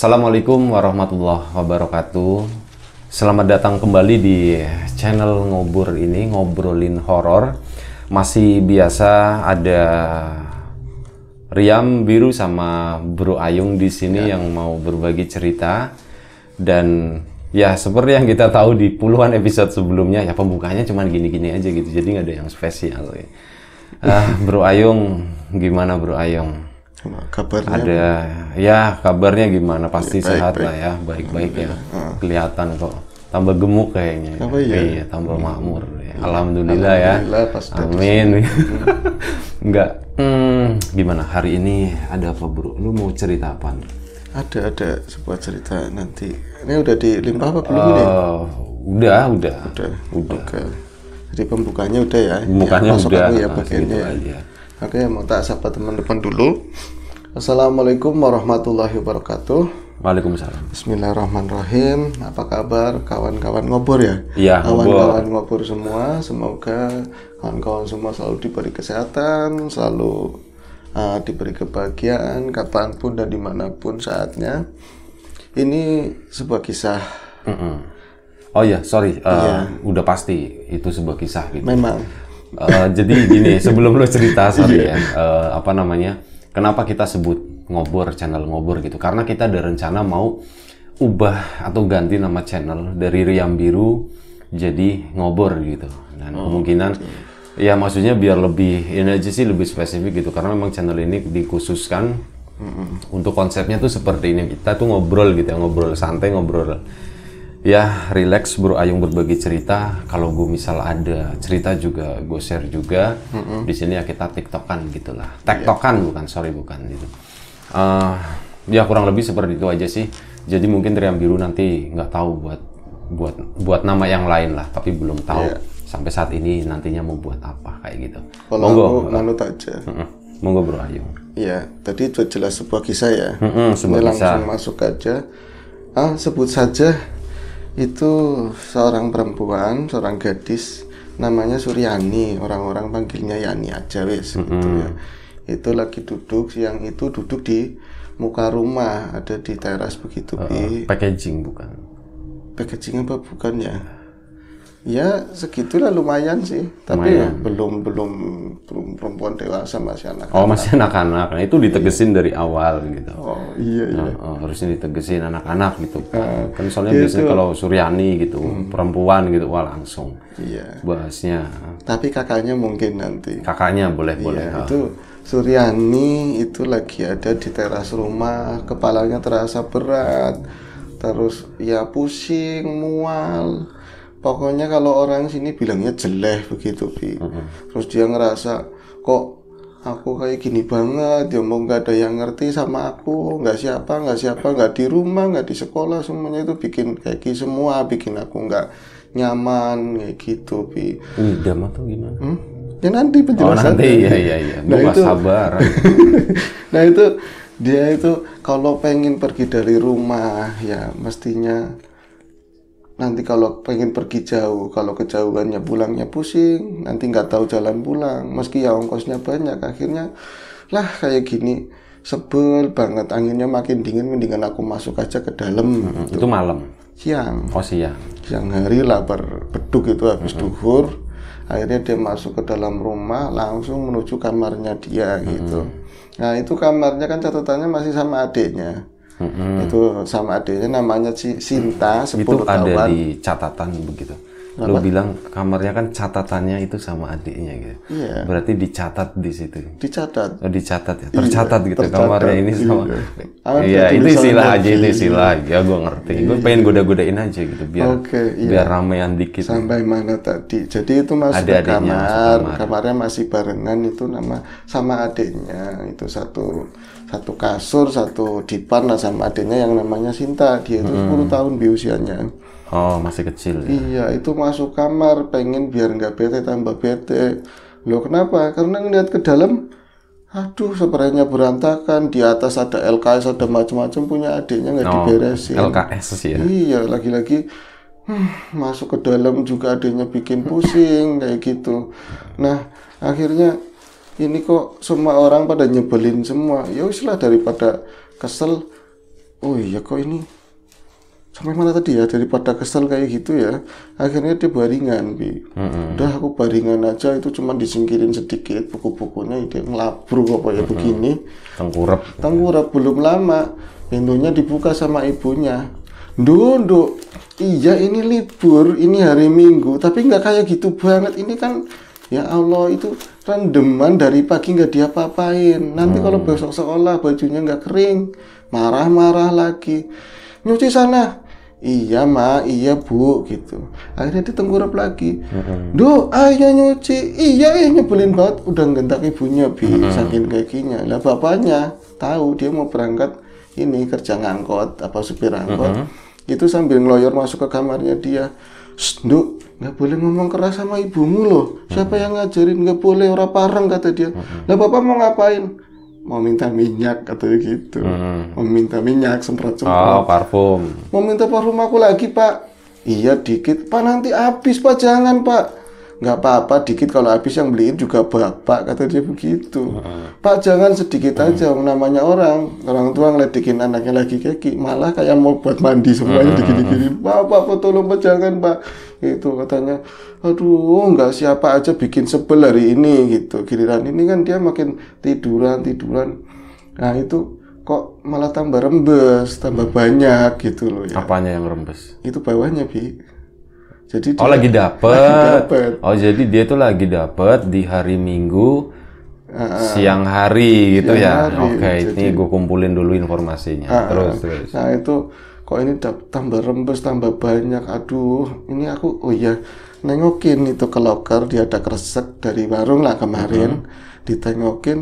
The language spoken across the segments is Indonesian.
Assalamualaikum warahmatullahi wabarakatuh. Selamat datang kembali di channel ngobur ini ngobrolin horor. Masih biasa ada Riam Biru sama Bro Ayung di sini ya. yang mau berbagi cerita dan ya seperti yang kita tahu di puluhan episode sebelumnya ya pembukanya cuma gini-gini aja gitu jadi nggak ada yang spesial. Ah, Bro Ayung, gimana Bro Ayung? kabarnya ada ya kabarnya gimana iya, pasti baik, sehat baik. lah ya baik-baik ya uh. kelihatan kok tambah gemuk kayaknya ya. iya tambah hmm. makmur hmm. ya. alhamdulillah, alhamdulillah ya amin enggak hmm, gimana hari ini ada apa bro lu mau cerita apa ada ada sebuah cerita nanti ini udah dilimpah apa belum uh, ini oh, udah udah udah udah okay. jadi pembukanya udah ya pembukanya anu ya, udah ya, gitu aja Oke, mau tak sapa teman-teman dulu. Assalamualaikum warahmatullahi wabarakatuh. Waalaikumsalam. Bismillahirrahmanirrahim. Apa kabar kawan-kawan ngobor ya? Iya, kawan-kawan ngobor semua. Semoga kawan-kawan semua selalu diberi kesehatan, selalu uh, diberi kebahagiaan kapanpun dan dimanapun saatnya. Ini sebuah kisah. Mm -mm. Oh iya, sorry, uh, iya. udah pasti itu sebuah kisah gitu. Memang Eh, jadi gini sebelum lo cerita sorry yeah. ya uh, apa namanya kenapa kita sebut ngobor channel ngobor gitu karena kita ada rencana mau ubah atau ganti nama channel dari Riam Biru jadi ngobor gitu dan oh, kemungkinan okay. ya maksudnya biar lebih energi sih lebih spesifik gitu karena memang channel ini dikhususkan mm -hmm. untuk konsepnya tuh seperti ini kita tuh ngobrol gitu ya ngobrol santai ngobrol ya relax Bro Ayung berbagi cerita kalau gue misal ada cerita juga gue share juga mm -hmm. di sini ya kita tiktokan gitulah iya. tiktokan yeah. bukan sorry bukan gitu uh, ya kurang lebih seperti itu aja sih jadi mungkin Triam Biru nanti nggak tahu buat buat buat nama yang lain lah tapi belum tahu yeah. sampai saat ini nantinya mau buat apa kayak gitu kalau monggo manut aja mm monggo Bro Ayung ya tadi itu jelas sebuah kisah ya mm -hmm, sebuah Ini kisah. langsung masuk aja ah sebut saja itu seorang perempuan seorang gadis namanya Suryani orang-orang panggilnya Yani aja wes mm -hmm. gitu ya itu lagi duduk siang itu duduk di muka rumah ada di teras begitu uh, di packaging bukan packaging apa bukan ya Ya segitulah lumayan sih, tapi ya lumayan. belum belum belum perempuan dewasa masih anak. -anak. Oh masih anak-anak, nah, itu ditegesin iya. dari awal gitu. Oh iya iya. Nah, oh, harusnya ditegesin anak-anak gitu. Uh, kan soalnya gitu. biasanya kalau Suryani gitu hmm. perempuan gitu wah langsung. Iya. Bahasnya. Tapi kakaknya mungkin nanti. Kakaknya boleh iya, boleh. Itu ah. Suryani itu lagi ada di teras rumah, kepalanya terasa berat, terus ya pusing mual pokoknya kalau orang sini bilangnya jelek begitu bi mm -hmm. terus dia ngerasa kok aku kayak gini banget Dia ya mau nggak ada yang ngerti sama aku nggak siapa nggak siapa nggak di rumah nggak di sekolah semuanya itu bikin kayak gini semua bikin aku nggak nyaman kayak gitu bi ngidam atau gimana hmm? ya nanti penjelasan oh, nanti ya ya ya nah, itu, sabar nah itu dia itu kalau pengen pergi dari rumah ya mestinya nanti kalau pengen pergi jauh kalau kejauhannya pulangnya pusing nanti nggak tahu jalan pulang meski ya ongkosnya banyak akhirnya lah kayak gini sebel banget anginnya makin dingin mendingan aku masuk aja ke dalam hmm, itu gitu. malam siang oh siang siang hari lah berbeduk itu habis hmm. duhur akhirnya dia masuk ke dalam rumah langsung menuju kamarnya dia hmm. gitu nah itu kamarnya kan catatannya masih sama adiknya Mm-hmm. Itu sama adiknya namanya Sinta 10 itu tahun. ada di catatan begitu. Apa? bilang kamarnya kan catatannya itu sama adiknya gitu. Yeah. Berarti dicatat di situ. Dicatat. Oh, dicatat ya. Iya, tercatat iya, gitu tercatat. kamarnya ini iya. sama. Iya, iya itu istilah aja itu istilah. Ya gua ngerti. Iya. Gua pengen goda-godain aja gitu biar okay, iya. biar ramean dikit. Sampai mana tadi? Jadi itu masuk ke kamar, masuk kamar. Kamarnya masih barengan itu nama sama adiknya itu satu satu kasur satu dipan lah sama adiknya yang namanya Sinta dia itu hmm. 10 tahun di usianya oh masih kecil ya? iya itu masuk kamar pengen biar nggak bete tambah bete lo kenapa karena ngeliat ke dalam aduh sepertinya berantakan di atas ada LKS ada macam-macam punya adiknya nggak oh, diberesin LKS sih ya iya lagi-lagi hmm, masuk ke dalam juga adiknya bikin pusing kayak gitu nah akhirnya ini kok semua orang pada nyebelin semua ya lah daripada kesel oh iya kok ini sampai mana tadi ya daripada kesel kayak gitu ya akhirnya dia baringan bi mm -hmm. udah aku baringan aja itu cuma disingkirin sedikit buku-bukunya itu ngelabru kok ya mm -hmm. begini tengkurap tengkurap belum lama pintunya dibuka sama ibunya duduk iya ini libur ini hari minggu tapi nggak kayak gitu banget ini kan Ya Allah itu rendeman dari pagi nggak dia apa-apain Nanti hmm. kalau besok sekolah bajunya nggak kering, marah-marah lagi. Nyuci sana. Iya ma, iya bu, gitu. Akhirnya ditengkurap lagi. Hmm. Duh, ayo nyuci. Iya, eh nyebelin banget. Udah ngentak ibunya bi, hmm. saking kakinya. Lah bapaknya tahu dia mau berangkat ini kerja ngangkot apa supir angkot. Hmm. Itu sambil ngeloyor masuk ke kamarnya dia Nduk, nggak boleh ngomong keras sama ibumu loh. Siapa yang ngajarin nggak boleh orang parang kata dia. Lah bapak mau ngapain? Mau minta minyak katanya gitu. Mm. Mau minta minyak semprot-semprot. Oh, parfum. Mau minta parfum aku lagi, Pak. Iya dikit. Pak nanti habis, Pak. Jangan, Pak nggak apa-apa dikit kalau habis yang beliin juga bapak kata dia begitu uh pak jangan sedikit uh aja namanya orang orang tua ngeledekin anaknya lagi keki malah kayak mau buat mandi semuanya uh dikit bapak pak tolong pak jangan pak itu katanya aduh nggak siapa aja bikin sebel hari ini gitu giliran ini kan dia makin tiduran tiduran nah itu kok malah tambah rembes, tambah banyak gitu loh ya. Apanya yang rembes? Itu bawahnya, Bi. Jadi dia, oh lagi dapat, Oh jadi dia tuh lagi dapat di hari Minggu uh, siang hari gitu ya. Oke, okay, jadi, ini gue kumpulin dulu informasinya. Uh, terus terus. Nah itu kok ini tambah rembes tambah banyak. Aduh, ini aku oh ya nengokin itu ke loker dia ada kresek dari warung lah kemarin. Uh mm-hmm. -huh. Ditengokin,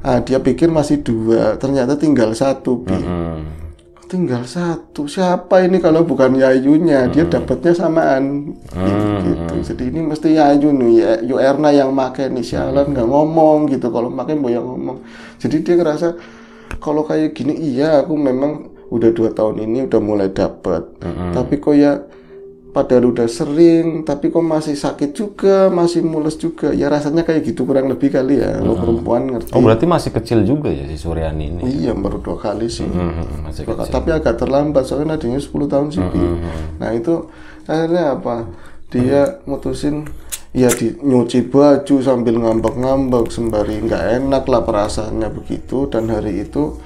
ah, dia pikir masih dua, ternyata tinggal satu. Bi. Uh mm-hmm. -huh tinggal satu siapa ini kalau bukan Yayunya hmm. dia dapatnya samaan hmm. gitu jadi ini mesti Yayu nih ya Yuerna yang make nih sialan hmm. nggak hmm. ngomong gitu kalau make boyang ngomong jadi dia ngerasa kalau kayak gini iya aku memang udah dua tahun ini udah mulai dapet hmm. tapi kok ya padahal udah sering tapi kok masih sakit juga masih mules juga ya rasanya kayak gitu kurang lebih kali ya Lo lo perempuan ngerti oh berarti masih kecil juga ya si Suryani ini iya baru dua kali sih hmm, masih Baka, kecil. tapi agak terlambat soalnya nadinya 10 tahun sih hmm. nah itu akhirnya apa dia hmm. mutusin ya di nyuci baju sambil ngambek-ngambek sembari nggak enak lah perasaannya begitu dan hari itu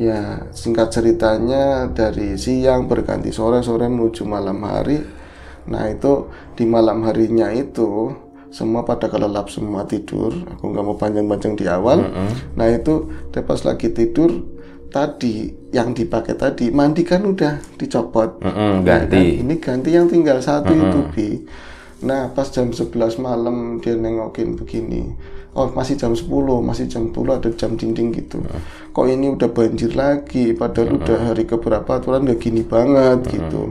ya singkat ceritanya dari siang berganti sore sore menuju malam hari Nah itu di malam harinya itu semua pada kelelap semua tidur. Aku nggak mau panjang-panjang di awal. Mm -hmm. Nah itu pas lagi tidur tadi yang dipakai tadi mandikan udah dicopot. Mm -hmm, ganti. Nah, Ini ganti yang tinggal satu mm -hmm. itu bi. Nah pas jam 11 malam dia nengokin begini Oh masih jam 10, masih jam 10 ada jam dinding gitu uh. Kok ini udah banjir lagi padahal uh. udah hari keberapa aturan udah ya gini banget uh. gitu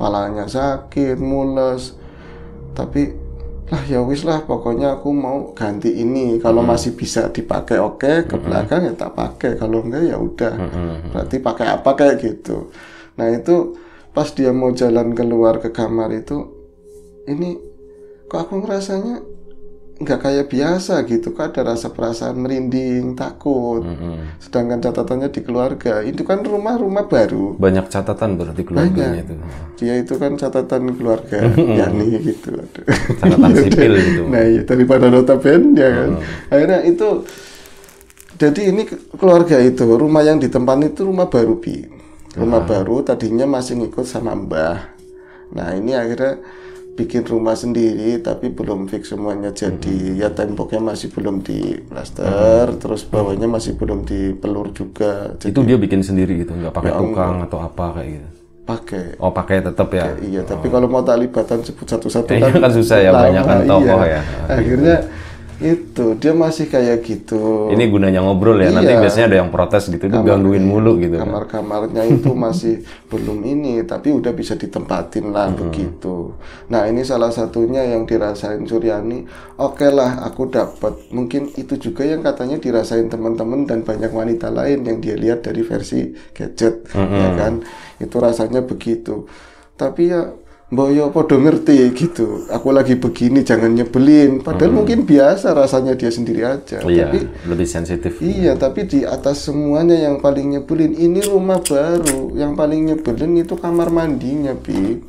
Palanya sakit, mules Tapi lah ya wis lah pokoknya aku mau ganti ini kalau hmm. masih bisa dipakai oke okay, ke hmm. belakang ya tak pakai kalau enggak ya udah hmm, berarti pakai apa kayak gitu nah itu pas dia mau jalan keluar ke kamar itu ini kok aku ngerasanya nggak kayak biasa gitu kan ada rasa perasaan merinding takut mm -hmm. sedangkan catatannya di keluarga itu kan rumah-rumah baru banyak catatan berarti keluarganya banyak. itu dia itu kan catatan keluarga nih gitu catatan ya sipil gitu nah ya, daripada notaben ya kan mm akhirnya itu jadi ini keluarga itu rumah yang ditemani itu rumah baru bi rumah ah. baru tadinya masih ngikut sama mbah nah ini akhirnya bikin rumah sendiri tapi belum fix semuanya jadi hmm. ya temboknya masih belum di plaster hmm. terus bawahnya masih belum di pelur juga jadi, itu dia bikin sendiri gitu nggak pakai ya tukang enggak. atau apa kayak gitu pakai oh pakai tetap ya iya oh. tapi kalau mau tak libatan sebut satu-satu eh, kan, kan susah ya banyak kan iya. tokoh iya. ya akhirnya gitu. Itu, dia masih kayak gitu. Ini gunanya ngobrol ya, iya. nanti biasanya ada yang protes gitu, itu gangguin mulu gitu. Kamar-kamarnya itu masih belum ini, tapi udah bisa ditempatin lah hmm. begitu. Nah ini salah satunya yang dirasain Suryani, oke okay lah aku dapat. Mungkin itu juga yang katanya dirasain teman-teman dan banyak wanita lain yang dia lihat dari versi gadget, hmm. ya kan. Itu rasanya begitu. Tapi ya Boyo podo ngerti gitu. Aku lagi begini jangan nyebelin. Padahal hmm. mungkin biasa rasanya dia sendiri aja. Iya, tapi lebih sensitif. Iya, tapi di atas semuanya yang paling nyebelin ini rumah baru. Yang paling nyebelin itu kamar mandinya, Bi.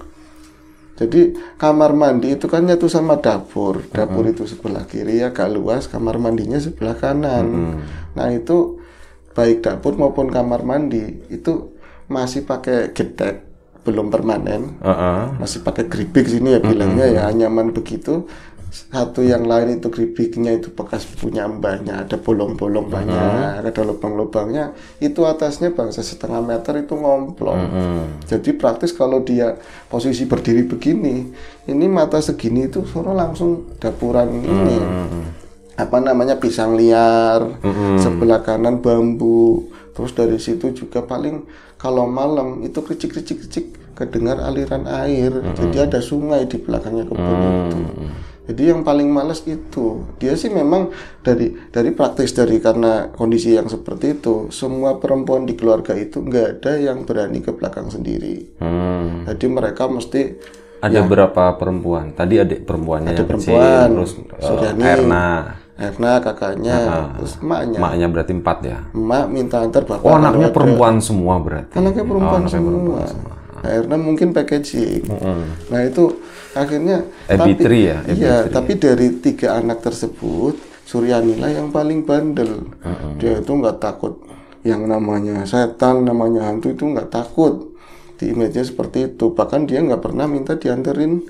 Jadi kamar mandi itu kan nyatu sama dapur. Hmm. Dapur -hmm. itu sebelah kiri ya gak luas, kamar mandinya sebelah kanan. -hmm. Nah, itu baik dapur maupun kamar mandi itu masih pakai getek belum permanen, uh -uh. masih pada keripik sini ya bilangnya uh -uh. ya nyaman begitu. Satu yang lain itu keripiknya itu bekas punya mbaknya, ada bolong-bolong uh -uh. banyak, ada lubang-lubangnya. Itu atasnya bangsa setengah meter itu ngomplong. Uh -huh. Jadi praktis kalau dia posisi berdiri begini, ini mata segini itu suruh langsung dapuran ini. -huh. ini Apa namanya pisang liar, uh -huh. sebelah kanan bambu, terus dari situ juga paling kalau malam itu kecik-kecik-kecik kedengar aliran air. Hmm. Jadi ada sungai di belakangnya kebun hmm. itu. Jadi yang paling males itu dia sih memang dari dari praktis dari karena kondisi yang seperti itu semua perempuan di keluarga itu nggak ada yang berani ke belakang sendiri. Hmm. Jadi mereka mesti ada ya, berapa perempuan? Tadi adik perempuannya ada yang perempuan, kecil, terus eh, Erna. Erna kakaknya uh -huh. terus maknya maknya berarti empat ya Mak minta antar bapak oh anaknya ada. perempuan semua berarti anaknya oh, perempuan oh, anaknya semua, perempuan nah, semua. Akhirnya mungkin packaging. Mm -hmm. Nah itu akhirnya. tapi, ya. Iya, tapi dari tiga anak tersebut Suryanila yang paling bandel. Mm -hmm. Dia itu nggak takut yang namanya setan, namanya hantu itu nggak takut. Di image-nya seperti itu. Bahkan dia nggak pernah minta dianterin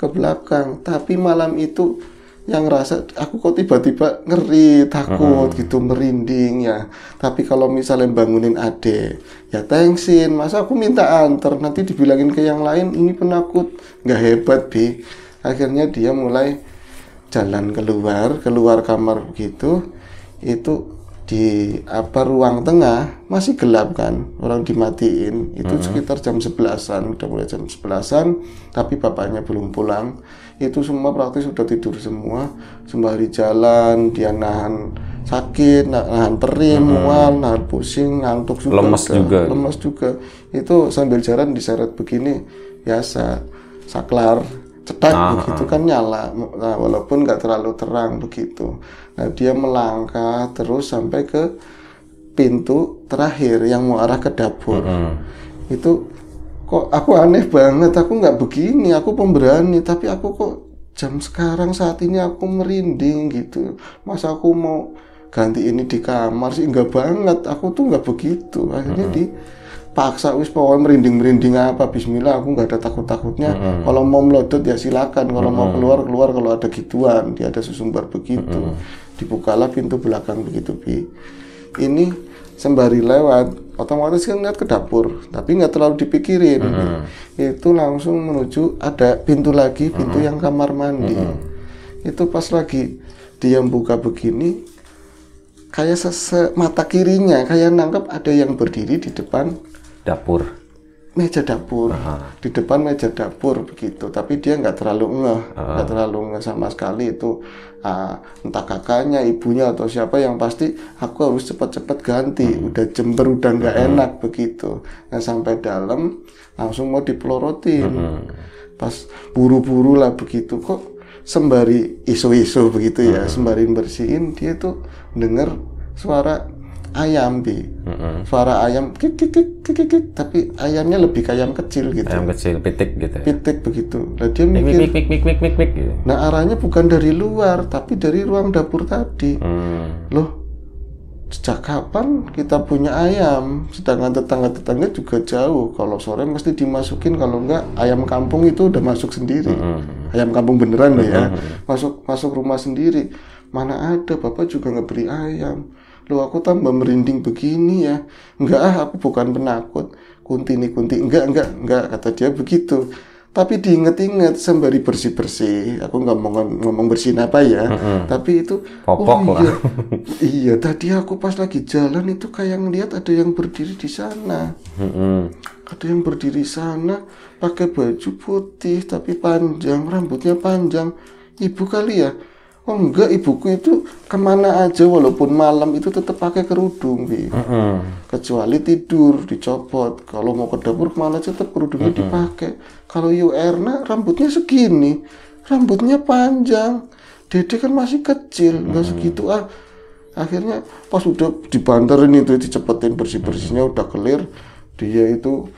ke belakang. Tapi malam itu yang ngerasa aku kok tiba-tiba ngeri, takut uh-huh. gitu, merinding ya. Tapi kalau misalnya bangunin ade, ya thanksin. Masa aku minta antar, nanti dibilangin ke yang lain ini penakut, nggak hebat bi. Akhirnya dia mulai jalan keluar, keluar kamar gitu Itu di apa ruang tengah masih gelap kan orang dimatiin itu mm -hmm. sekitar jam sebelasan udah mulai jam sebelasan tapi bapaknya belum pulang itu semua praktis sudah tidur semua sembari jalan dia nahan sakit nahan perih mm -hmm. mual nahan pusing ngantuk juga lemas juga lemes juga itu sambil jalan diseret begini biasa saklar cetak ah, begitu ah. kan nyala nah, walaupun nggak terlalu terang begitu nah dia melangkah terus sampai ke pintu terakhir yang mau arah ke dapur mm -hmm. itu kok aku aneh banget aku nggak begini aku pemberani tapi aku kok jam sekarang saat ini aku merinding gitu masa aku mau ganti ini di kamar sih nggak banget aku tuh nggak begitu akhirnya mm -hmm. di paksa wis pokoknya merinding merinding apa Bismillah aku nggak ada takut takutnya mm-hmm. kalau mau melotot ya silakan kalau mm-hmm. mau keluar keluar kalau ada gituan dia ada susumbar begitu mm-hmm. dibukalah pintu belakang begitu bi ini sembari lewat otomatis kan lihat ke dapur tapi nggak terlalu dipikirin mm-hmm. itu langsung menuju ada pintu lagi pintu mm-hmm. yang kamar mandi mm-hmm. itu pas lagi dia buka begini kayak mata kirinya kayak nangkep ada yang berdiri di depan dapur meja dapur -huh. di depan meja dapur begitu tapi dia nggak terlalu ngeh nggak terlalu ngeh sama sekali itu uh, entah kakaknya ibunya atau siapa yang pasti aku harus cepat-cepat ganti hmm. udah jember udah nggak -huh. enak begitu nah sampai dalam langsung mau dipelorotin -huh. pas buru-buru lah begitu kok sembari isu-isu begitu ya sembari bersihin dia tuh denger suara ayam bi mm-hmm. suara ayam kik, kik, kik, kik, kik, tapi ayamnya lebih kayak ayam kecil gitu ayam kecil pitik gitu ya? pitik begitu nah dia mikir mik, mik, mik, mik, mik, mik, gitu. nah arahnya bukan dari luar tapi dari ruang dapur tadi mm. loh sejak kapan kita punya ayam sedangkan tetangga-tetangga juga jauh kalau sore mesti dimasukin kalau enggak ayam kampung itu udah masuk sendiri mm-hmm. ayam kampung beneran mm-hmm. ya hmm. masuk masuk rumah sendiri mana ada bapak juga nggak beli ayam Lu aku tambah merinding begini ya. Enggak ah, aku bukan penakut. Kunti nih kunti. Enggak, enggak, enggak. Kata dia begitu. Tapi diinget-inget sembari bersih-bersih, aku nggak mau ngomong bersihin apa ya, mm -hmm. tapi itu Popok oh iya, lah. iya tadi aku pas lagi jalan itu kayak ngeliat ada yang berdiri di sana, mm -hmm. ada yang berdiri sana pakai baju putih tapi panjang, rambutnya panjang, ibu kali ya, Oh enggak, ibuku itu kemana aja walaupun malam itu tetap pakai kerudung, Bi. Mm -hmm. Kecuali tidur dicopot. Kalau mau ke dapur kemana aja tetap kerudungnya mm -hmm. dipakai. Kalau Yu Erna rambutnya segini, rambutnya panjang. Dede kan masih kecil, mm -hmm. segitu ah. Akhirnya pas udah dibanterin itu dicepetin bersih-bersihnya mm -hmm. udah clear, dia itu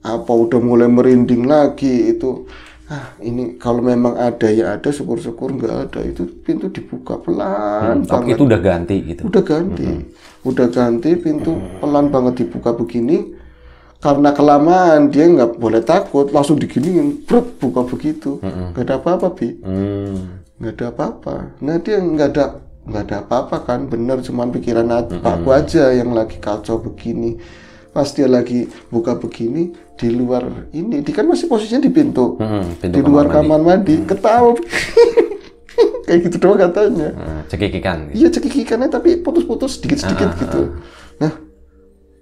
apa udah mulai merinding lagi itu ah ini kalau memang ada ya ada syukur-syukur nggak ada itu pintu dibuka pelan hmm, banget itu udah ganti gitu udah ganti hmm. udah ganti pintu pelan banget dibuka begini karena kelamaan dia nggak boleh takut langsung diginiin brut buka begitu hmm. nggak ada apa-apa bi hmm. nggak ada apa-apa nah dia nggak ada nggak ada apa-apa kan bener cuman pikiran hmm. aku aja yang lagi kacau begini pas dia lagi buka begini di luar ini, dia kan masih posisinya di pintu, hmm, pintu di luar kamar, mandi, hmm. ketawa. kayak gitu doang katanya. Hmm, cekikikan. Gitu. Iya cekikikannya tapi putus-putus sedikit-sedikit ah, gitu. Ah. Nah,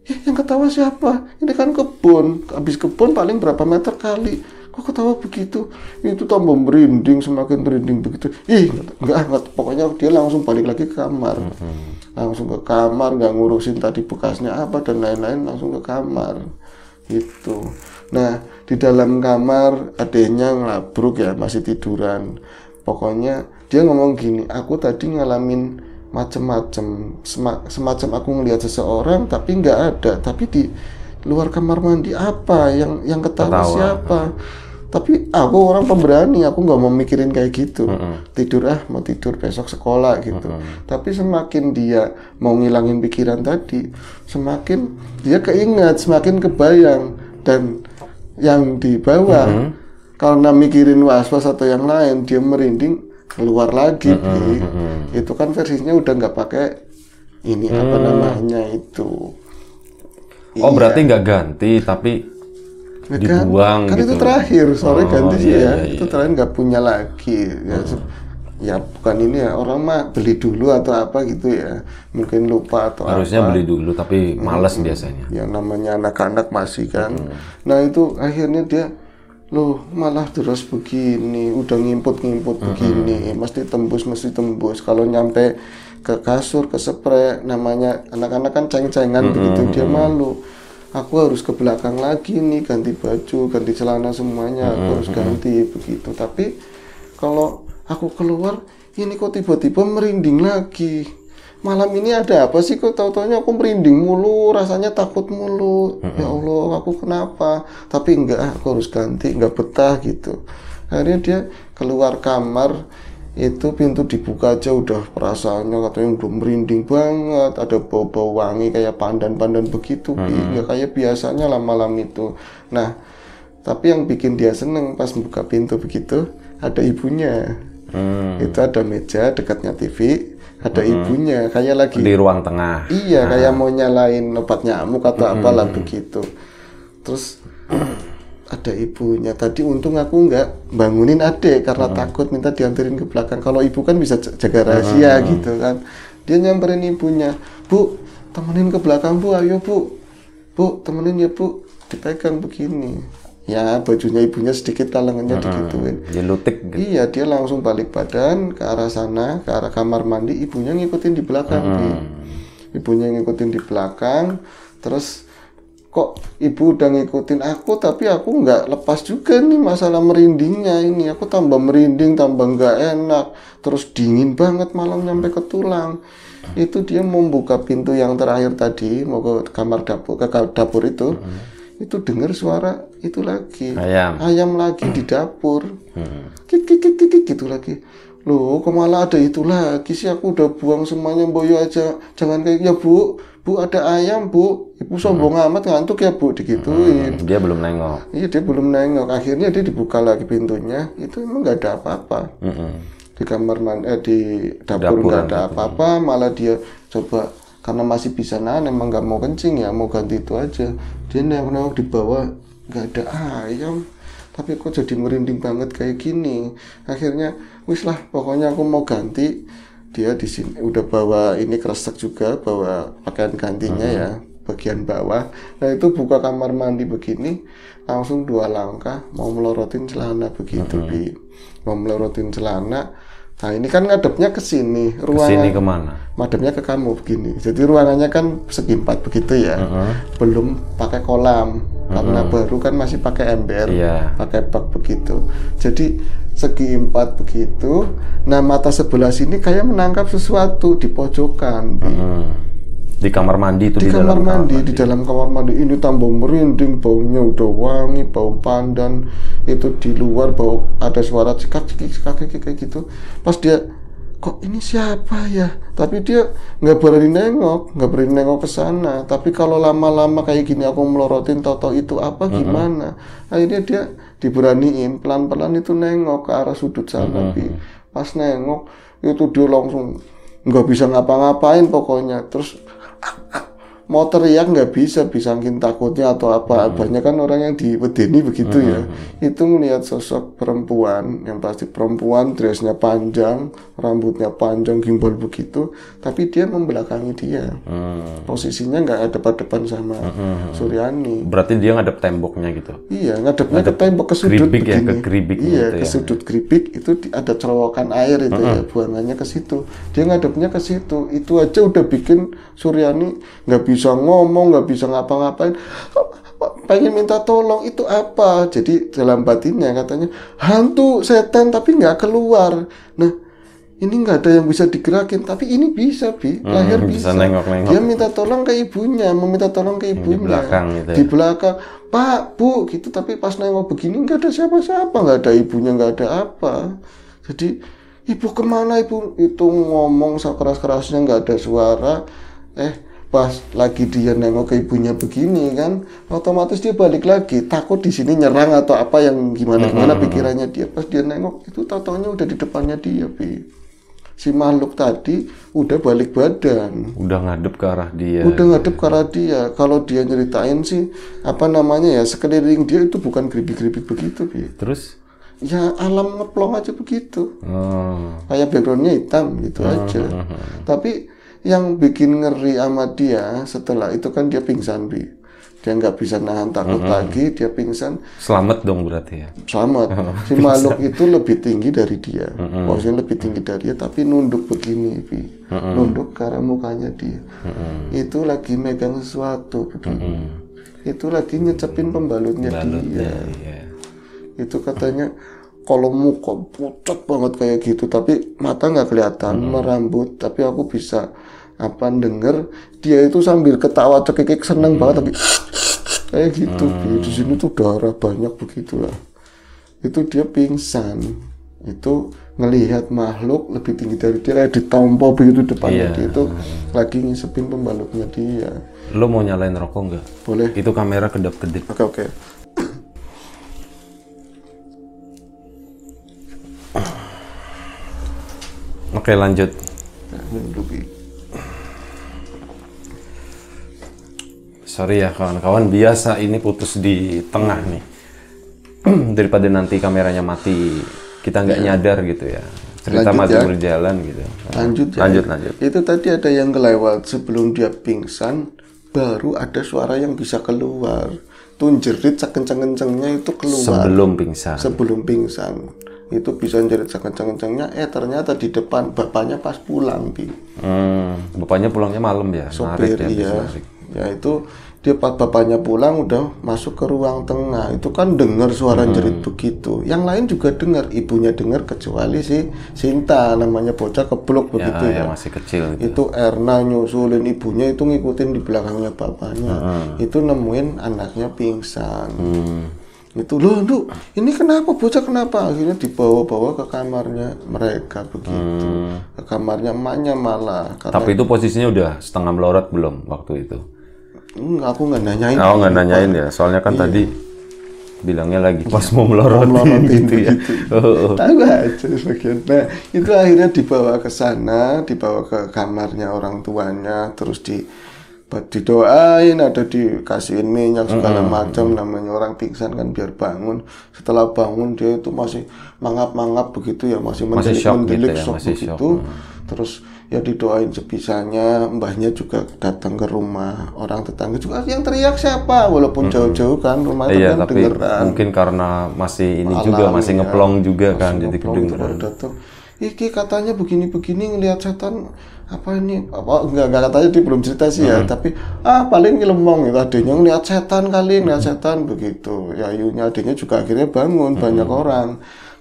ya, yang ketawa siapa? Ini kan kebun, habis kebun paling berapa meter kali kok ketawa begitu itu tambah merinding semakin merinding begitu ih nggak enggak pokoknya dia langsung balik lagi ke kamar mm-hmm. langsung ke kamar nggak ngurusin tadi bekasnya apa dan lain-lain langsung ke kamar itu nah di dalam kamar adiknya ngelabruk ya masih tiduran pokoknya dia ngomong gini aku tadi ngalamin macem-macem semacam aku ngelihat seseorang tapi nggak ada tapi di luar kamar mandi apa yang yang ketawa, siapa tapi aku orang pemberani aku nggak mau mikirin kayak gitu mm -hmm. tidur ah mau tidur besok sekolah gitu mm -hmm. tapi semakin dia mau ngilangin pikiran tadi semakin dia keinget semakin kebayang dan yang dibawa mm -hmm. karena mikirin was was atau yang lain dia merinding keluar lagi mm itu kan versinya udah nggak pakai ini mm -hmm. apa namanya itu Oh iya. berarti nggak ganti tapi ya dibuang kan, gitu. itu terakhir sore oh, ganti sih iya, ya iya, itu iya. terakhir nggak punya lagi ya, hmm. ya bukan ini ya orang mah beli dulu atau apa gitu ya mungkin lupa atau harusnya apa. beli dulu tapi males hmm. biasanya yang namanya anak-anak masih kan hmm. nah itu akhirnya dia loh malah terus begini udah ngimput-ngimput hmm. begini mesti tembus mesti tembus kalau nyampe ke kasur ke spray namanya anak-anak kan ceng-cengan hmm. begitu dia malu aku harus ke belakang lagi nih ganti baju ganti celana semuanya aku hmm, harus ganti hmm. begitu tapi kalau aku keluar ini kok tiba-tiba merinding lagi malam ini ada apa sih kok tahu-taunya aku merinding mulu rasanya takut mulu hmm. ya Allah aku kenapa tapi enggak aku harus ganti enggak betah gitu akhirnya dia keluar kamar itu pintu dibuka aja udah perasaannya katanya udah merinding banget ada bau-bau wangi kayak pandan-pandan begitu hmm. ya kayak biasanya lah malam itu nah tapi yang bikin dia seneng pas buka pintu begitu ada ibunya mm. itu ada meja dekatnya TV ada hmm. ibunya kayak lagi di ruang tengah iya nah. kayak ah. mau nyalain obat nyamuk atau hmm. apalah begitu terus ada ibunya tadi untung aku nggak bangunin adik karena hmm. takut minta dianterin ke belakang kalau ibu kan bisa jaga hmm. rahasia hmm. gitu kan dia nyamperin ibunya bu temenin ke belakang bu ayo bu bu temenin ya bu dipegang begini ya bajunya ibunya sedikit talangannya hmm. digituin ya, lutik gitu. iya dia langsung balik badan ke arah sana ke arah kamar mandi ibunya ngikutin di belakang hmm. ibunya ngikutin di belakang terus kok ibu udah ngikutin aku tapi aku nggak lepas juga nih masalah merindingnya ini aku tambah merinding tambah nggak enak terus dingin banget malam nyampe ke tulang itu dia membuka pintu yang terakhir tadi mau ke kamar dapur ke dapur itu hmm. itu dengar suara itu lagi ayam ayam lagi di hmm. dapur hmm. gitu lagi loh kok malah ada itu lagi sih aku udah buang semuanya boyo aja jangan kayak ya bu Bu ada ayam bu, ibu sombong hmm. amat ngantuk ya bu, digituin. Hmm, hmm, dia belum nengok. Iya dia belum nengok. Akhirnya dia dibuka lagi pintunya, itu emang nggak ada apa-apa. Hmm, hmm. Di kamar man, eh, di dapur nggak ada apa-apa, malah dia coba karena masih bisa nahan, emang nggak mau kencing ya, mau ganti itu aja. Dia nengok-nengok di bawah nggak ada ayam, tapi kok jadi merinding banget kayak gini. Akhirnya, wis lah, pokoknya aku mau ganti dia di sini udah bawa ini kresek juga bawa pakaian gantinya uh-huh. ya hmm. bagian bawah nah itu buka kamar mandi begini langsung dua langkah mau melorotin celana begitu uh-huh. bi mau melorotin celana nah ini kan ngadepnya ke sini ruangan ke kemana madepnya ke kamu begini jadi ruangannya kan segi empat begitu ya uh-huh. belum pakai kolam karena uh-huh. baru kan masih pakai ember yeah. pakai bak begitu jadi segi empat begitu. Nah mata sebelah sini kayak menangkap sesuatu di pojokan. Di, hmm. di kamar mandi itu di, di kamar dalam mandi, kamar mandi di dalam kamar mandi ini tambah merinding baunya udah wangi bau pandan itu di luar bau ada suara cekak cekik cekak cekik kayak gitu pas dia kok ini siapa ya tapi dia nggak berani nengok nggak berani nengok ke sana tapi kalau lama-lama kayak gini aku melorotin toto itu apa gimana mm-hmm. akhirnya dia diberaniin pelan-pelan itu nengok ke arah sudut sana tapi Tapi pas nengok itu dia langsung nggak bisa ngapa-ngapain pokoknya terus mau teriak nggak bisa bisa mungkin takutnya atau apa hmm. banyak kan orang yang di wedeni begitu ya. hmm. ya itu melihat sosok perempuan yang pasti perempuan dressnya panjang rambutnya panjang gimbal begitu tapi dia membelakangi dia hmm. posisinya nggak ada depan depan sama hmm. Suryani berarti dia ngadep temboknya gitu iya ngadepnya ngadep ke tembok ke sudut ya, begini. ke gribik iya gitu ke ya. sudut gribik itu ada cerowokan air itu ya, hmm. ya buangannya ke situ dia ngadepnya ke situ itu aja udah bikin Suryani nggak bisa bisa ngomong, nggak bisa ngapa-ngapain, pengen minta tolong itu apa? Jadi dalam batinnya katanya hantu, setan tapi nggak keluar. Nah ini nggak ada yang bisa digerakin, tapi ini bisa bi, hmm, lahir hmm, bisa. bisa. Nengok, nengok. Dia minta tolong ke ibunya, meminta tolong ke ibunya. Di belakang gitu. Ya. Di belakang, Pak, Bu, gitu. Tapi pas nengok begini nggak ada siapa-siapa, nggak ada ibunya, nggak ada apa. Jadi ibu kemana ibu itu ngomong sekeras kerasnya nggak ada suara eh pas lagi dia nengok ke ibunya begini kan otomatis dia balik lagi takut di sini nyerang atau apa yang gimana gimana mm-hmm. pikirannya dia pas dia nengok itu tatonya udah di depannya dia bi si makhluk tadi udah balik badan udah ngadep ke arah dia udah ngadep ke arah dia kalau dia nyeritain sih apa namanya ya sekeliling dia itu bukan geribik-geribik begitu bi terus ya alam ngeplong aja begitu hmm. kayak backgroundnya hitam gitu hmm. aja hmm. hmm. tapi yang bikin ngeri sama dia setelah itu kan dia pingsan bi dia nggak bisa nahan takut mm -hmm. lagi dia pingsan selamat dong berarti ya selamat oh, si makhluk itu lebih tinggi dari dia mm -hmm. maksudnya lebih tinggi dari dia tapi nunduk begini bi mm -hmm. nunduk karena mukanya dia mm -hmm. itu lagi megang sesuatu mm -hmm. itu lagi ngecepin pembalutnya Balut dia ya. itu katanya kalau muka pucat banget kayak gitu tapi mata nggak kelihatan mm -hmm. merambut tapi aku bisa apa denger dia itu sambil ketawa cekikik seneng hmm. banget tapi kayak gitu hmm. di sini tuh darah banyak begitulah itu dia pingsan itu ngelihat makhluk lebih tinggi dari dia kayak ditompo begitu depannya yeah. itu hmm. lagi ngisepin pembalutnya dia lo mau nyalain rokok nggak boleh itu kamera kedap-kedip oke okay, oke okay. Oke lanjut. Nah, sorry ya kawan-kawan biasa ini putus di tengah nih daripada nanti kameranya mati kita nggak ya. nyadar gitu ya cerita lanjut masih ya. berjalan gitu lanjut ya. lanjut lanjut itu tadi ada yang kelewat sebelum dia pingsan baru ada suara yang bisa keluar tuh jerit sekenceng-kencengnya itu keluar sebelum pingsan sebelum pingsan itu bisa jerit sekenceng-kencengnya eh ternyata di depan bapaknya pas pulang bi hmm, bapaknya pulangnya malam ya sopir ya, iya ya itu dia bapaknya pulang udah masuk ke ruang tengah itu kan dengar suara hmm. jerit begitu yang lain juga dengar ibunya dengar kecuali si Sinta namanya bocah keblok ya, begitu ya, ya. masih kecil gitu. itu Erna nyusulin ibunya itu ngikutin di belakangnya bapaknya hmm. itu nemuin anaknya pingsan hmm itu loh lu ini kenapa bocah kenapa akhirnya dibawa-bawa ke kamarnya mereka begitu hmm. ke kamarnya emaknya malah tapi itu posisinya udah setengah melorot belum waktu itu Enggak, aku nggak nanyain. Aku oh, nggak nanyain ya, soalnya kan iya. tadi bilangnya lagi pas mau melorot gitu ya. Gitu. Ya. Oh, oh. Tahu aja sebagian. Nah, itu akhirnya dibawa ke sana, dibawa ke kamarnya orang tuanya, terus di didoain ada dikasihin minyak segala macam namanya orang pingsan kan biar bangun setelah bangun dia itu masih mangap-mangap begitu ya masih mendelik-mendelik gitu ya, masih begitu shock. Mm terus ya didoain sebisanya mbahnya juga datang ke rumah orang tetangga juga yang teriak siapa walaupun jauh-jauh kan rumah iya, kan tapi dengeran. mungkin karena masih ini Malam, juga masih ya. ngeplong juga kan, masih kan ngeplong jadi kedengeran datang iki katanya begini-begini ngelihat setan apa ini apa enggak enggak katanya dia belum cerita sih ya tapi ah paling ngelemong itu adanya ngelihat setan kali ngelihat setan begitu ya yunya adanya juga akhirnya bangun hmm. banyak orang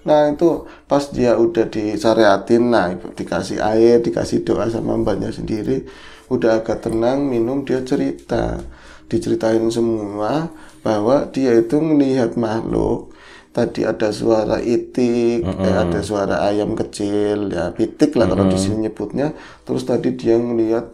Nah itu pas dia udah disareatin nah dikasih air, dikasih doa sama mbaknya sendiri, udah agak tenang, minum, dia cerita. Diceritain semua bahwa dia itu melihat makhluk, tadi ada suara itik, mm -hmm. eh, ada suara ayam kecil, ya pitik lah mm -hmm. kalau di sini nyebutnya. Terus tadi dia melihat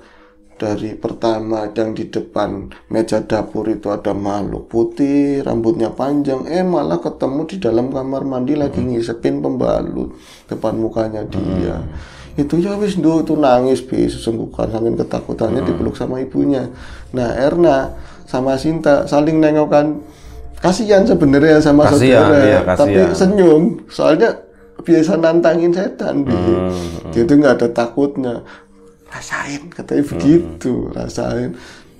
dari pertama yang di depan meja dapur itu ada makhluk putih, rambutnya panjang, eh malah ketemu di dalam kamar mandi lagi mm-hmm. ngisepin pembalut depan mukanya dia. Hmm. Itu ya wis do itu nangis bi sesungguhkan saking ketakutannya hmm. dipeluk sama ibunya. Nah, Erna sama Sinta saling nengokan kasihan sebenarnya sama kasian, saudara, iya, tapi senyum soalnya biasa nantangin setan hmm. gitu nggak ada takutnya rasain kata ibu hmm. rasain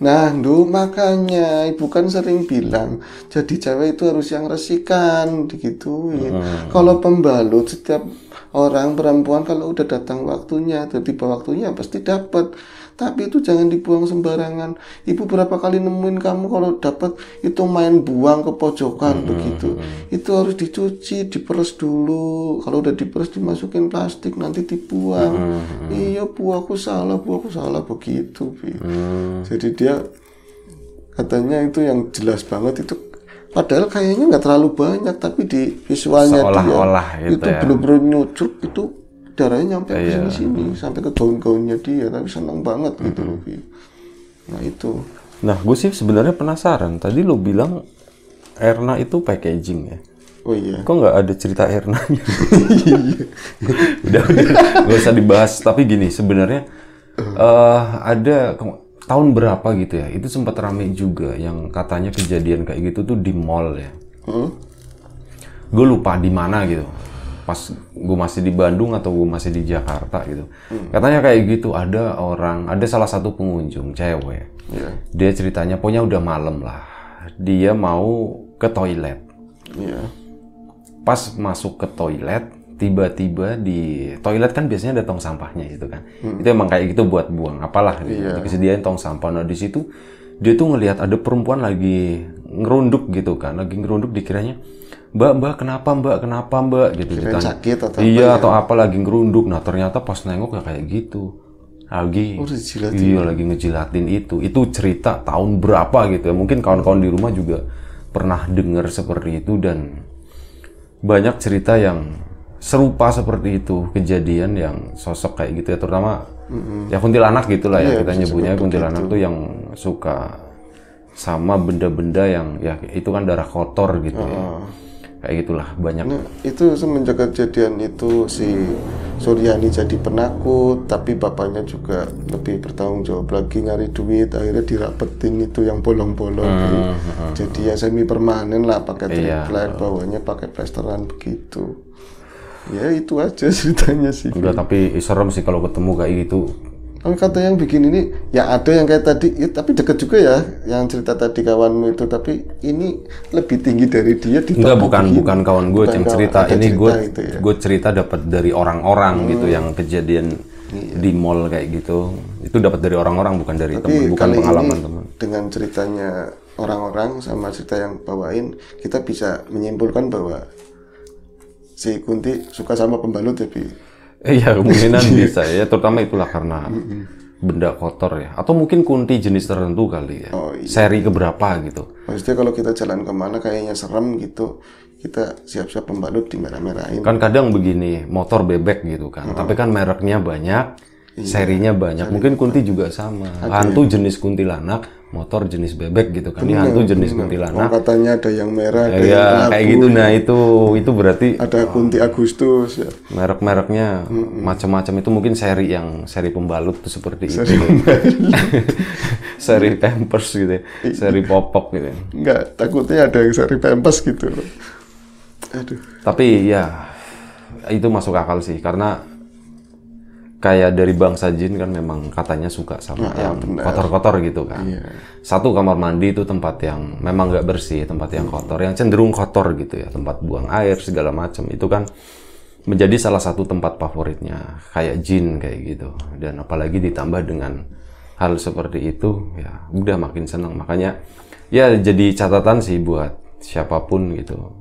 nah do makanya ibu kan sering bilang jadi cewek itu harus yang resikan digituin ya. hmm. kalau pembalut setiap orang perempuan kalau udah datang waktunya tiba-tiba waktunya pasti dapat tapi itu jangan dibuang sembarangan. Ibu berapa kali nemuin kamu kalau dapat itu main buang ke pojokan hmm, begitu. Hmm, hmm. Itu harus dicuci, diperes dulu. Kalau udah diperes dimasukin plastik nanti dibuang. Hmm, hmm. hmm. Iya, buahku salah, buahku salah begitu. Bi. Hmm. Jadi dia katanya itu yang jelas banget itu padahal kayaknya nggak terlalu banyak tapi di visualnya Seolah -olah dia gitu itu ya. benar-benar nyucuk itu darahnya nyampe ke iya. sini-sini sampai ke gaun-gaunnya dia tapi seneng banget hmm gitu loh nah itu nah gue sih sebenarnya penasaran tadi lo bilang Erna itu packaging ya Oh iya. Kok nggak ada cerita Erna? Gitu? udah udah nggak usah dibahas. Tapi gini sebenarnya uh, ada tahun berapa gitu ya? Itu sempat rame juga yang katanya kejadian kayak gitu tuh di mall ya. Hmm? Gue lupa di mana gitu pas gue masih di Bandung atau gue masih di Jakarta gitu. Hmm. Katanya kayak gitu ada orang, ada salah satu pengunjung cewek. Yeah. Dia ceritanya pokoknya udah malam lah. Dia mau ke toilet. Yeah. Pas masuk ke toilet, tiba-tiba di toilet kan biasanya ada tong sampahnya gitu kan. Hmm. Itu emang kayak gitu buat buang apalah gitu. Yeah. Disediain tong sampah. Nah, di situ dia tuh ngelihat ada perempuan lagi ngerunduk gitu kan, lagi ngerunduk dikiranya Mbak, Mbak, kenapa Mbak, kenapa Mbak gitu kita sakit atau Iya, apa, ya? atau ya? apa lagi ngerunduk. Nah, ternyata pas nengok ya kayak gitu. Lagi oh, Iya, ya? lagi ngejilatin itu. Itu cerita tahun berapa gitu ya. Mungkin kawan-kawan di rumah juga pernah dengar seperti itu dan banyak cerita yang serupa seperti itu kejadian yang sosok kayak gitu ya terutama mm-hmm. ya kuntilanak gitulah ya, ya kita nyebutnya kuntilanak gitu. tuh yang suka sama benda-benda yang ya itu kan darah kotor gitu uh-huh. ya kayak gitulah banyak nah, itu semenjak kejadian itu si Suryani jadi penakut tapi bapaknya juga lebih bertanggung jawab lagi nyari duit akhirnya dirapetin itu yang bolong-bolong hmm, hmm, hmm, hmm, jadi ya semi permanen lah pakai iya, bawahnya pakai plesteran begitu ya itu aja ceritanya sih udah tapi serem sih kalau ketemu kayak gitu kalau kata yang bikin ini ya ada yang kayak tadi ya, tapi deket juga ya yang cerita tadi kawanmu itu tapi ini lebih tinggi dari dia di enggak bukan begini. bukan kawan gue yang cerita ini gue ya. gue cerita dapat dari orang-orang gitu, hmm. gitu yang kejadian iya. di mall kayak gitu itu dapat dari orang-orang bukan dari teman bukan pengalaman teman dengan ceritanya orang-orang sama cerita yang bawain kita bisa menyimpulkan bahwa si Kunti suka sama pembalut tapi ya, Iya, kemungkinan bisa ya, terutama itulah karena benda kotor ya atau mungkin kunti jenis tertentu kali ya. Oh, iya. Seri keberapa gitu. Maksudnya kalau kita jalan kemana kayaknya serem gitu, kita siap-siap pembalut di merah-merahin. merah Kan kadang begini, motor bebek gitu kan. Oh. Tapi kan mereknya banyak, iya, serinya banyak. Seri mungkin kunti juga sama. Hantu jenis jenis kuntilanak motor jenis bebek gitu kan. Ya, bener, ini hantu jenis bener. kuntilanak. Oh, katanya ada yang merah, ada ya, yang labu, kayak gitu. Nah, itu itu berarti ada kunti Agustus ya. Merek-mereknya hmm. macam-macam itu mungkin seri yang seri pembalut tuh seperti seri itu. seri Pampers gitu ya. Seri popok gitu. Ya. Enggak, takutnya ada yang seri Pampers gitu. Aduh. Tapi ya itu masuk akal sih karena kayak dari bangsa jin kan memang katanya suka sama nah, yang kotor-kotor gitu kan. Iya. Satu kamar mandi itu tempat yang memang nggak bersih, tempat yang kotor, yang cenderung kotor gitu ya, tempat buang air segala macam itu kan menjadi salah satu tempat favoritnya kayak jin kayak gitu. Dan apalagi ditambah dengan hal seperti itu ya udah makin senang makanya ya jadi catatan sih buat siapapun gitu.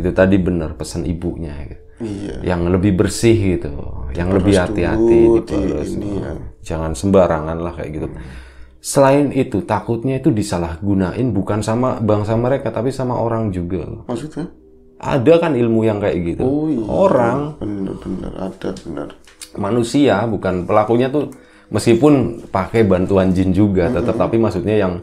Itu tadi benar pesan ibunya gitu iya. yang lebih bersih gitu, yang lebih hati-hati gitu harus. Iya, ya. Jangan sembarangan lah kayak gitu. Hmm. Selain itu takutnya itu disalahgunain bukan sama bangsa mereka tapi sama orang juga. Maksudnya? Ada kan ilmu yang kayak gitu. Oh, iya. Orang. Bener-bener ada bener. Manusia bukan pelakunya tuh meskipun pakai bantuan jin juga, mm -hmm. tetap tapi maksudnya yang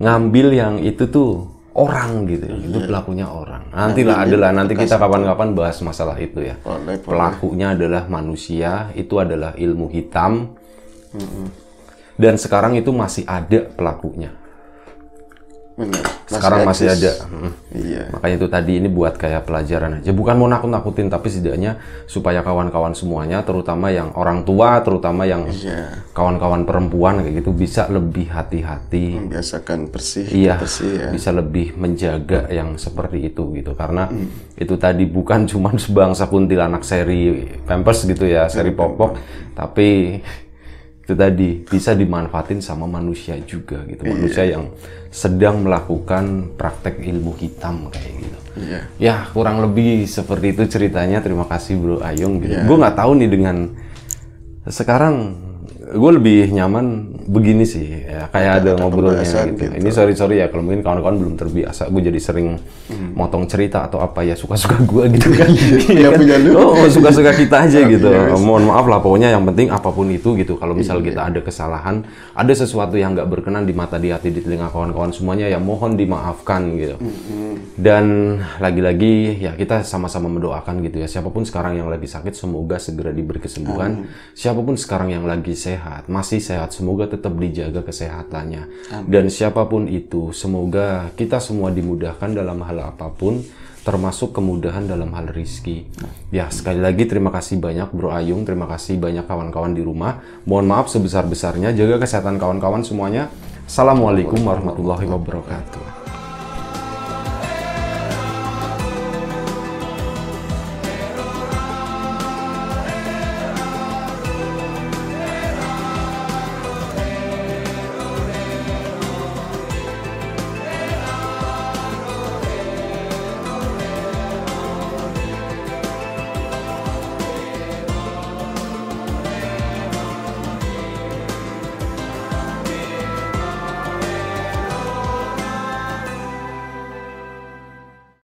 ngambil yang itu tuh orang gitu ya. itu iya. pelakunya orang nah, nantilah adalah nanti kita kapan-kapan bahas masalah itu ya oh, pelakunya adalah manusia itu adalah ilmu hitam dan sekarang itu masih ada pelakunya sekarang masih ada. Hmm. Iya. Makanya itu tadi ini buat kayak pelajaran aja. Bukan mau nakut-nakutin, tapi setidaknya supaya kawan-kawan semuanya, terutama yang orang tua, terutama yang iya. kawan-kawan perempuan kayak gitu bisa lebih hati-hati. Membiasakan bersih. Iya. Bersih, ya. Bisa lebih menjaga yang seperti itu gitu. Karena hmm. itu tadi bukan cuma sebangsa kuntilanak seri pampers gitu ya, seri popok, tapi itu tadi bisa dimanfaatin sama manusia juga gitu iya. manusia yeah. yang sedang melakukan praktek ilmu hitam kayak gitu yeah. ya kurang lebih seperti itu ceritanya terima kasih bro Ayung gitu yeah. gue nggak tahu nih dengan sekarang gue lebih nyaman begini sih ya, kayak ada, ada ngobrolnya gitu. gitu. Ini sorry sorry ya kalau mungkin kawan-kawan belum terbiasa gue jadi sering hmm. motong cerita atau apa ya suka-suka gue gitu kan. ya punya kan? lu. Oh, oh suka-suka kita aja iya, gitu. Iya, mohon maaf lah pokoknya yang penting apapun itu gitu. Kalau misal kita ada kesalahan, ada sesuatu yang nggak berkenan di mata di hati di telinga kawan-kawan semuanya ya mohon dimaafkan gitu. Dan lagi-lagi ya kita sama-sama mendoakan gitu ya siapapun sekarang yang lagi sakit semoga segera diberi kesembuhan. Siapapun sekarang yang lagi sehat sehat, masih sehat. Semoga tetap dijaga kesehatannya. Amin. Dan siapapun itu, semoga kita semua dimudahkan dalam hal apapun, termasuk kemudahan dalam hal rizki. Ya, sekali lagi terima kasih banyak Bro Ayung, terima kasih banyak kawan-kawan di rumah. Mohon maaf sebesar-besarnya, jaga kesehatan kawan-kawan semuanya. Assalamualaikum warahmatullahi wabarakatuh.